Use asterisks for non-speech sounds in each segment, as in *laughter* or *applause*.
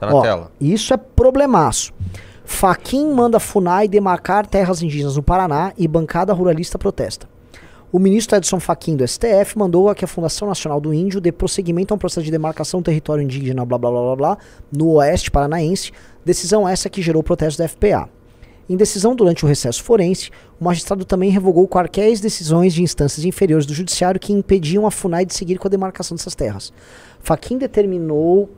Tá na Ó, tela. Isso é problemaço. Faquin manda FUNAI demarcar terras indígenas no Paraná e bancada ruralista protesta. O ministro Edson Fachin do STF mandou a que a Fundação Nacional do Índio dê prosseguimento a um processo de demarcação do território indígena blá blá blá blá blá no oeste paranaense, decisão essa que gerou protesto da FPA. Em decisão durante o recesso forense, o magistrado também revogou quaisquer decisões de instâncias inferiores do judiciário que impediam a FUNAI de seguir com a demarcação dessas terras. Fachin determinou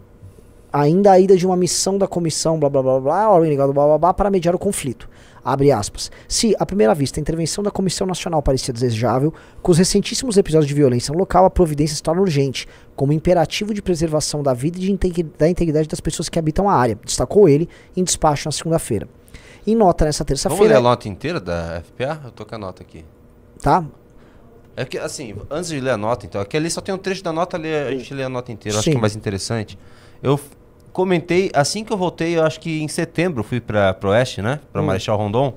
ainda a ida de uma missão da comissão, blá blá blá blá, ligado, blá blá blá, para mediar o conflito. Abre aspas. Se, à primeira vista, a intervenção da Comissão Nacional parecia desejável, com os recentíssimos episódios de violência no local, a providência se torna urgente, como imperativo de preservação da vida e integri da integridade das pessoas que habitam a área, destacou ele em despacho na segunda-feira. Em nota nessa terça-feira. Vamos ler a nota inteira da FPA? Eu tô com a nota aqui. Tá? É que, assim, antes de ler a nota, então, aqui ali só tem um trecho da nota, a gente lê a nota inteira, Sim. acho que é mais interessante. Eu comentei, assim que eu voltei, eu acho que em setembro fui para o Oeste, né? Para hum. Marechal Rondon.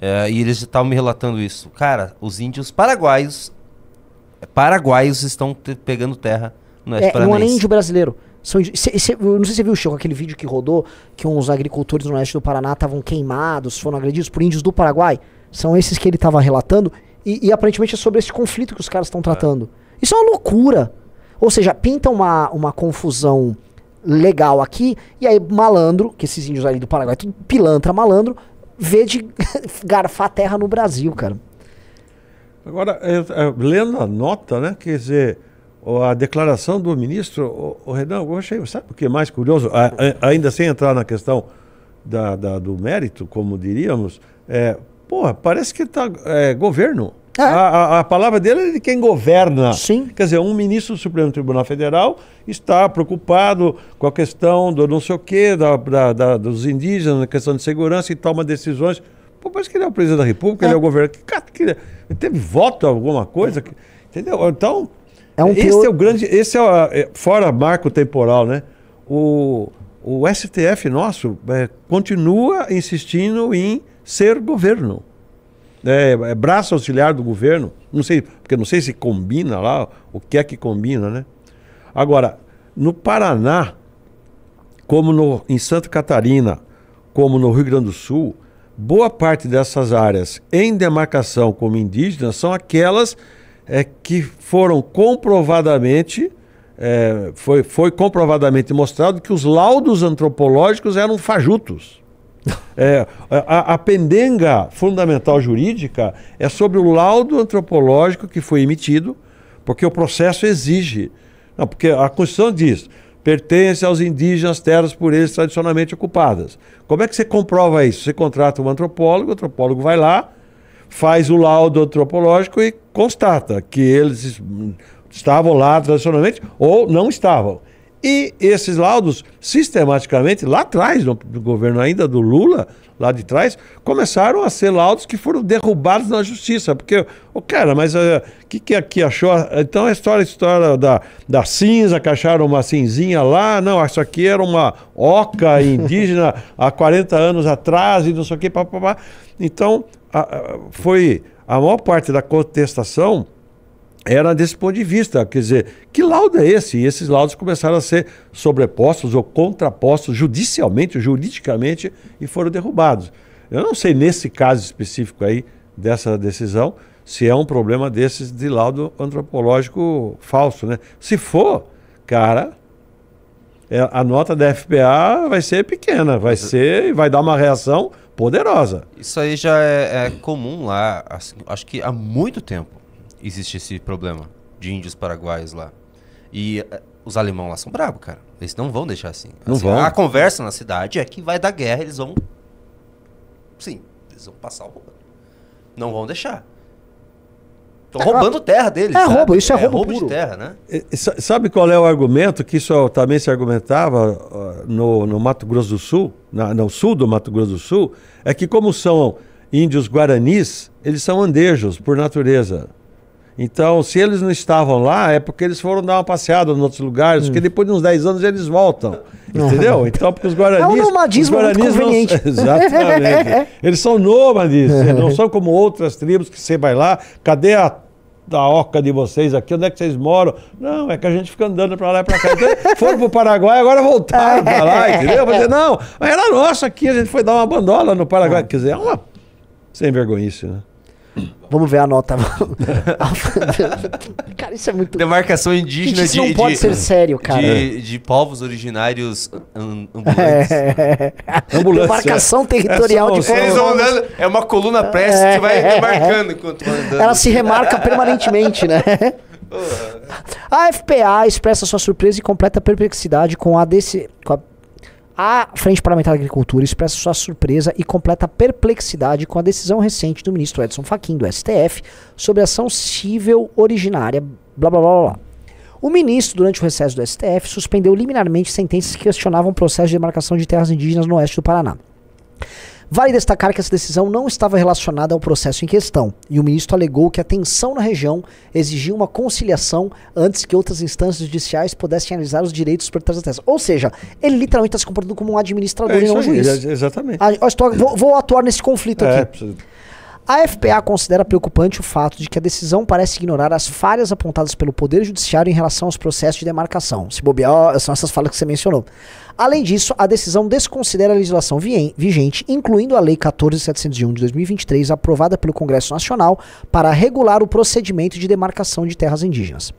É, e eles estavam me relatando isso. Cara, os índios paraguaios paraguaios estão pegando terra no Oeste é, Paranaense. Não é índio brasileiro. São, cê, cê, eu não sei se você viu, Chico, aquele vídeo que rodou que uns agricultores no oeste do Paraná estavam queimados, foram agredidos por índios do Paraguai. São esses que ele estava relatando. E, e, aparentemente é sobre esse conflito que os caras estão é. tratando. É. Isso é uma loucura. Ou seja, pinta uma, uma confusão legal aqui. E aí, malandro, que esses índios ali do Paraguai, tudo pilantra, malandro, vê de *laughs* garfar terra no Brasil, cara. Agora, é, é, lendo a nota, né? Quer dizer, a declaração do ministro, o, Renan, eu achei, sabe o que é mais curioso? A, a, ainda sem entrar na questão da, da, do mérito, como diríamos, é, porra, parece que tá é, governo. É. A, a, a, palavra dele é de quem governa. Sim. Quer dizer, um ministro do Supremo Tribunal Federal está preocupado com a questão do não sei o quê, da, da, da dos indígenas, na questão de segurança e toma decisões. Pô, parece que ele é o presidente da República, é. ele é o governo. Que, que, é? ele teve voto alguma coisa? Que, entendeu? Então, é um esse pior... é o grande. Esse é, o, é, fora marco temporal, né? O, o STF nosso é, continua insistindo em ser governo é, é braço auxiliar do governo. Não sei, porque não sei se combina lá, o que é que combina, né? Agora, no Paraná, como no, em Santa Catarina, como no Rio Grande do Sul, boa parte dessas áreas em demarcação como indígenas são aquelas é, que foram comprovadamente é, foi, foi comprovadamente mostrado que os laudos antropológicos eram fajutos. *laughs* É, a, a pendenga fundamental jurídica é sobre o laudo antropológico que foi emitido, porque o processo exige. Não, porque a Constituição diz, pertence aos indígenas terras por eles tradicionalmente ocupadas. Como é que você comprova isso? Você contrata um antropólogo, o antropólogo vai lá, faz o laudo antropológico e constata que eles hum, estavam lá tradicionalmente ou não estavam. E esses laudos, sistematicamente, lá atrás, no, governo ainda do Lula, lá de trás, começaram a ser laudos que foram derrubados na justiça. Porque, o oh, cara, mas o uh, eh, que, que aqui achou? Então a história, a história da, da cinza, que acharam uma cinzinha lá, não, isso aqui era uma oca *laughs* indígena há 40 anos atrás e não sei o que, papapá. Então, a, a, foi a maior parte da contestação era desse ponto de vista. Quer dizer, que laudo é esse? E esses laudos começaram a ser sobrepostos ou contrapostos judicialmente, juridicamente, e foram derrubados. Eu não sei, nesse caso específico aí, dessa decisão, se é um problema desses de laudo antropológico falso, né? Se for, cara, é, a nota da FPA vai ser pequena, vai ser e vai dar uma reação poderosa. Isso aí já é, é comum lá, assim, acho que há muito tempo existe esse problema de índios paraguaios lá. E eh, os alemães lá são bravos, cara. Eles não vão deixar assim. Não assim, vão. A conversa na cidade é que vai dar guerra, eles vão. Sim, eles vão passar o roubo. Não vão deixar. Estão é roubando terra deles. É sabe? roubo, isso é, é roubo, roubo de terra, né? E, sabe qual é o argumento que isso também se argumentava ah, no, no Mato Grosso do Sul, na, no sul do Mato Grosso do Sul? É que, como são índios guaranis, eles são andejos por natureza. Então, se eles não estavam lá, é porque eles foram dar uma passeada em outros lugares, hum. porque depois de uns 10 anos eles voltam. Entendeu? *laughs* Então, porque os guaranis. É um nomadismo os guaranis não, *laughs* Exatamente. eles são nômades, *laughs* não são como outras tribos que você vai lá, cadê a da oca de vocês aqui, onde é que vocês moram? Não, é que a gente fica andando para lá e para cá. Então, foram pro Paraguai, agora voltaram para lá, entendeu? Mas, não, era nosso aqui, a gente foi dar uma bandola no Paraguai. É. Quer dizer, é uma sem vergonhice, né? Vamos ver a nota. *laughs* cara, isso é muito. Demarcação indígena isso de. Isso não pode de, ser sério, cara. De, de povos originários ambulantes. É. *laughs* Demarcação é territorial é, de povos. andando, é uma coluna preste é. que vai é. demarcando enquanto andando. Ela se remarca permanentemente, né? A FPA expressa sua surpresa e completa perplexidade com a, desse, com a a Frente Parlamentar da Agricultura expressa sua surpresa e completa perplexidade com a decisão recente do ministro Edson Fachin, do STF, sobre ação civil originária, blá blá blá blá. O ministro, durante o recesso do STF, suspendeu liminarmente sentenças que questionavam o processo de demarcação de terras indígenas no oeste do Paraná. Vale destacar que essa decisão não estava relacionada ao processo em questão, e o ministro alegou que a tensão na região exigia uma conciliação antes que outras instâncias judiciais pudessem analisar os direitos proprietários da terra. Ou seja, ele literalmente está se comportando como um administrador é e não um juiz. exatamente. Ah, vou, vou, atuar nesse conflito é, aqui. Precisa... A FPA considera preocupante o fato de que a decisão parece ignorar as falhas apontadas pelo Poder Judiciário em relação aos processos de demarcação. Se bobear, são essas falhas que você mencionou. Além disso, a decisão desconsidera a legislação vigente, incluindo a Lei 14701 de 2023, aprovada pelo Congresso Nacional, para regular o procedimento de demarcação de terras indígenas.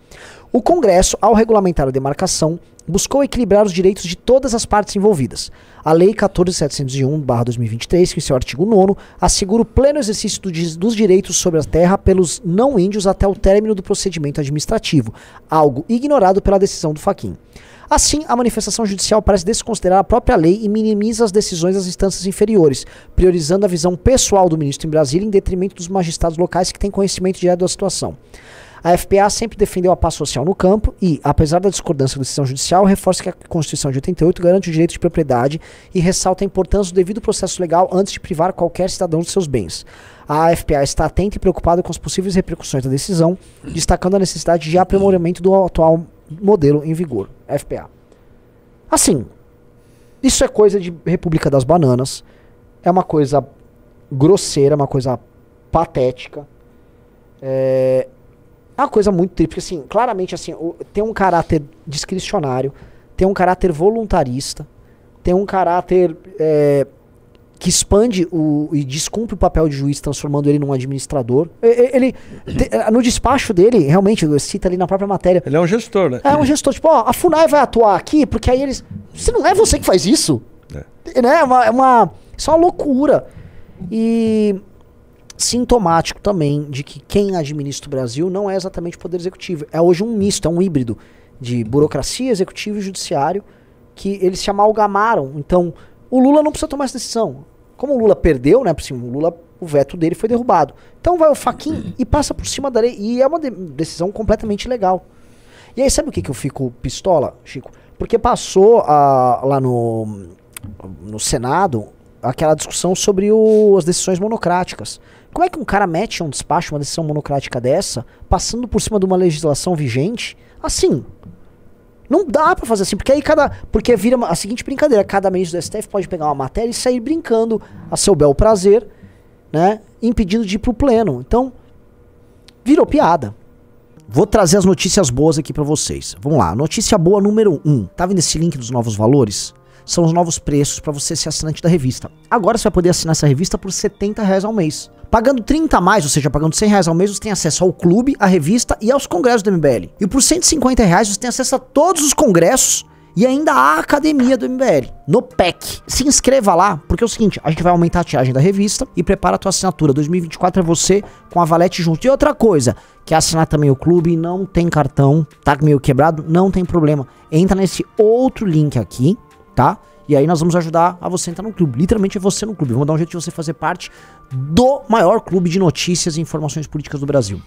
O Congresso, ao regulamentar a demarcação, buscou equilibrar os direitos de todas as partes envolvidas. A Lei 14.701-2023, que em é seu artigo 9 assegura o pleno exercício do, dos direitos sobre a terra pelos não-índios até o término do procedimento administrativo, algo ignorado pela decisão do Faquim. Assim, a manifestação judicial parece desconsiderar a própria lei e minimiza as decisões das instâncias inferiores, priorizando a visão pessoal do ministro em Brasília em detrimento dos magistrados locais que têm conhecimento direto da situação. A FPA sempre defendeu a paz social no campo e, apesar da discordância da decisão judicial, reforça que a Constituição de 88 garante o direito de propriedade e ressalta a importância do devido processo legal antes de privar qualquer cidadão de seus bens. A FPA está atenta e preocupada com as possíveis repercussões da decisão, destacando a necessidade de aprimoramento do atual modelo em vigor, FPA. Assim, isso é coisa de República das Bananas, é uma coisa grosseira, uma coisa patética. É, é uma coisa muito triste, porque assim, claramente assim, tem um caráter discricionário, tem um caráter voluntarista, tem um caráter é, que expande o, e descumpre o papel de juiz, transformando ele num administrador. Ele, é, no despacho dele, realmente, cita ali na própria matéria. Ele é um gestor, né? É um gestor, tipo, ó, a FUNAI vai atuar aqui, porque aí eles. Se não é você que faz isso? É. Né? É uma, é uma. Isso é uma loucura. E sintomático também de que quem administra o Brasil não é exatamente o Poder Executivo. É hoje um misto, é um híbrido de burocracia, executivo e judiciário que eles se amalgamaram. Então, o Lula não precisa tomar essa decisão. Como o Lula perdeu, né? Assim, o Lula, o veto dele foi derrubado. Então vai o Faquin e passa por cima da lei. E é uma de decisão completamente legal. E aí, sabe o que, que eu fico pistola, Chico? Porque passou lá no, no Senado aquela discussão sobre o, as decisões monocráticas. Como é que um cara mete um despacho, uma decisão monocrática dessa, passando por cima de uma legislação vigente, assim? Não dá para fazer assim, porque aí cada. Porque vira uma, a seguinte brincadeira: cada ministro do STF pode pegar uma matéria e sair brincando a seu bel prazer, né? Impedindo de ir pro pleno. Então, virou piada. Vou trazer as notícias boas aqui para vocês. Vamos lá, notícia boa número 1. Um. Tá vendo esse link dos novos valores? São os novos preços para você ser assinante da revista. Agora você vai poder assinar essa revista por R$ 70 reais ao mês. Pagando 30 a mais, ou seja, pagando 100 reais ao mês, você tem acesso ao clube, à revista e aos congressos do MBL. E por 150 reais, você tem acesso a todos os congressos e ainda à academia do MBL, no PEC. Se inscreva lá, porque é o seguinte, a gente vai aumentar a tiragem da revista e prepara a tua assinatura. 2024 é você com a Valete junto. E outra coisa, quer assinar também o clube, não tem cartão, tá meio quebrado, não tem problema. Entra nesse outro link aqui, tá? E aí nós vamos ajudar a você entrar no clube. Literalmente é você no clube. Vamos dar um jeito de você fazer parte do maior clube de notícias e informações políticas do Brasil.